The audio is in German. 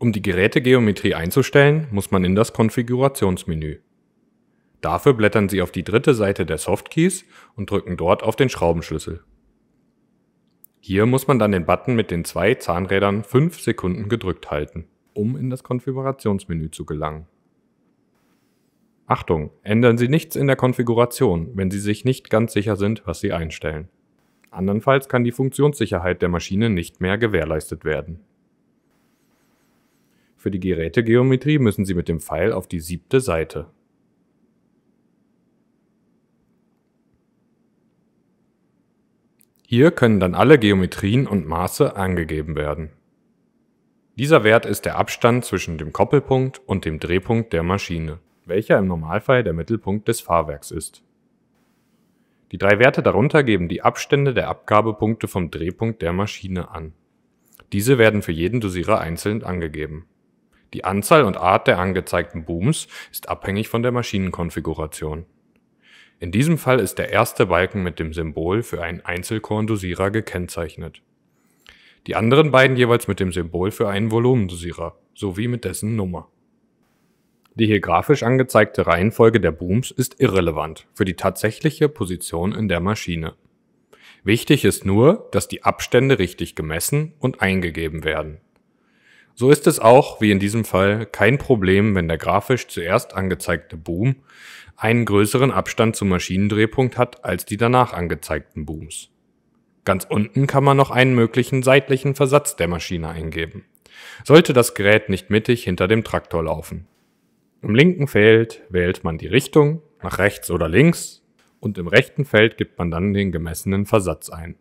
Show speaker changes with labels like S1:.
S1: Um die Gerätegeometrie einzustellen, muss man in das Konfigurationsmenü. Dafür blättern Sie auf die dritte Seite der Softkeys und drücken dort auf den Schraubenschlüssel. Hier muss man dann den Button mit den zwei Zahnrädern 5 Sekunden gedrückt halten, um in das Konfigurationsmenü zu gelangen. Achtung, ändern Sie nichts in der Konfiguration, wenn Sie sich nicht ganz sicher sind, was Sie einstellen. Andernfalls kann die Funktionssicherheit der Maschine nicht mehr gewährleistet werden. Für die Gerätegeometrie müssen Sie mit dem Pfeil auf die siebte Seite. Hier können dann alle Geometrien und Maße angegeben werden. Dieser Wert ist der Abstand zwischen dem Koppelpunkt und dem Drehpunkt der Maschine, welcher im Normalfall der Mittelpunkt des Fahrwerks ist. Die drei Werte darunter geben die Abstände der Abgabepunkte vom Drehpunkt der Maschine an. Diese werden für jeden Dosierer einzeln angegeben. Die Anzahl und Art der angezeigten Booms ist abhängig von der Maschinenkonfiguration. In diesem Fall ist der erste Balken mit dem Symbol für einen Einzelkorndosierer gekennzeichnet. Die anderen beiden jeweils mit dem Symbol für einen Volumendosierer sowie mit dessen Nummer. Die hier grafisch angezeigte Reihenfolge der Booms ist irrelevant für die tatsächliche Position in der Maschine. Wichtig ist nur, dass die Abstände richtig gemessen und eingegeben werden. So ist es auch, wie in diesem Fall, kein Problem, wenn der grafisch zuerst angezeigte Boom einen größeren Abstand zum Maschinendrehpunkt hat als die danach angezeigten Booms. Ganz unten kann man noch einen möglichen seitlichen Versatz der Maschine eingeben, sollte das Gerät nicht mittig hinter dem Traktor laufen. Im linken Feld wählt man die Richtung, nach rechts oder links, und im rechten Feld gibt man dann den gemessenen Versatz ein.